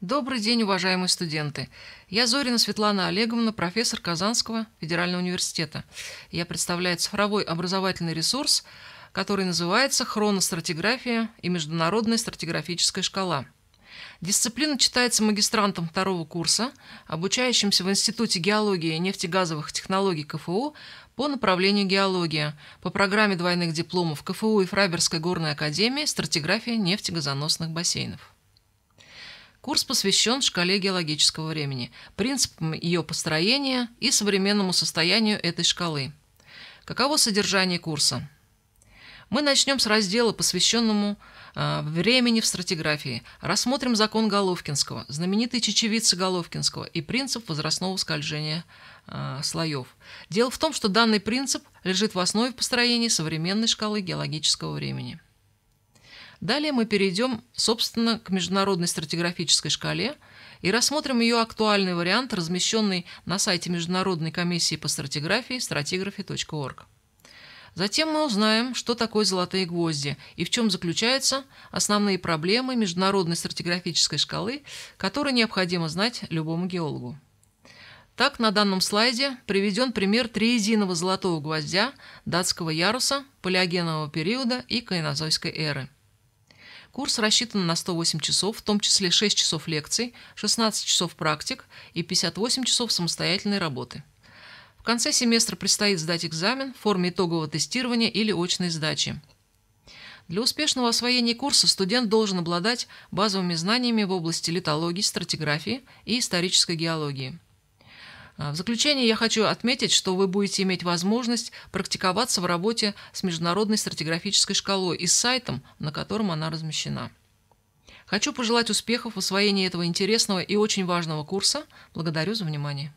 Добрый день, уважаемые студенты. Я Зорина Светлана Олеговна, профессор Казанского федерального университета. Я представляю цифровой образовательный ресурс, который называется «Хроностратиграфия и международная стратиграфическая шкала». Дисциплина читается магистрантом второго курса, обучающимся в Институте геологии и нефтегазовых технологий КФУ по направлению геология по программе двойных дипломов КФУ и Фрайберской горной академии «Стратиграфия нефтегазоносных бассейнов». Курс посвящен шкале геологического времени, принципам ее построения и современному состоянию этой шкалы. Каково содержание курса? Мы начнем с раздела, посвященному э, а, времени в стратиграфии. Рассмотрим закон Головкинского, знаменитый чечевица Головкинского и принцип возрастного скольжения э, слоев. Дело в том, что данный принцип лежит в основе построения современной шкалы геологического времени. Далее мы перейдем, собственно, к международной стратиграфической шкале и рассмотрим ее актуальный вариант, размещенный на сайте Международной комиссии по стратиграфии stratigraphy.org. Затем мы узнаем, что такое золотые гвозди и в чем заключаются основные проблемы международной стратиграфической шкалы, которые необходимо знать любому геологу. Так, на данном слайде приведен пример триединого золотого гвоздя датского яруса, палеогенового периода и кайнозойской эры – Курс рассчитан на 108 часов, в том числе 6 часов лекций, 16 часов практик и 58 часов самостоятельной работы. В конце семестра предстоит сдать экзамен в форме итогового тестирования или очной сдачи. Для успешного освоения курса студент должен обладать базовыми знаниями в области литологии, стратиграфии и исторической геологии – а, в заключение я хочу отметить, что вы будете иметь возможность практиковаться в работе с Международной стратиграфической шкалой и сайтом, на котором она размещена. Хочу пожелать успехов в освоении этого интересного и очень важного курса. Благодарю за внимание.